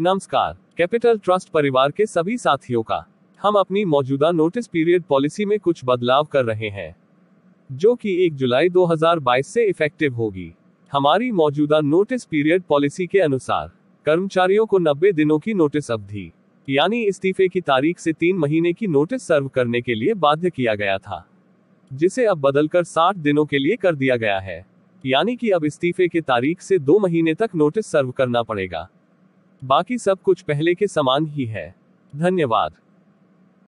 नमस्कार capital trust परिवार के सभी साथियों का हम अपनी मौजूदा नोटिस पीरियड पॉलिसी में कुछ बदलाव कर रहे हैं जो कि 1 जुलाई 2022 से इफेक्टिव होगी हमारी मौजूदा नोटिस पीरियड पॉलिसी के अनुसार कर्मचारियों को 90 दिनों की नोटिस अवधि यानी इस्तीफे की तारीख से तीन महीने की नोटिस सर्व करने के लिए बाध्य किया गया था जिसे अब बदलकर 60 दिनों के लिए कर दिया गया है यानी कि अब इस्तीफे के तारीख से दो महीने तक नोटिस सर्व करना पड़ेगा बाकी सब कुछ पहले के समान ही है धन्यवाद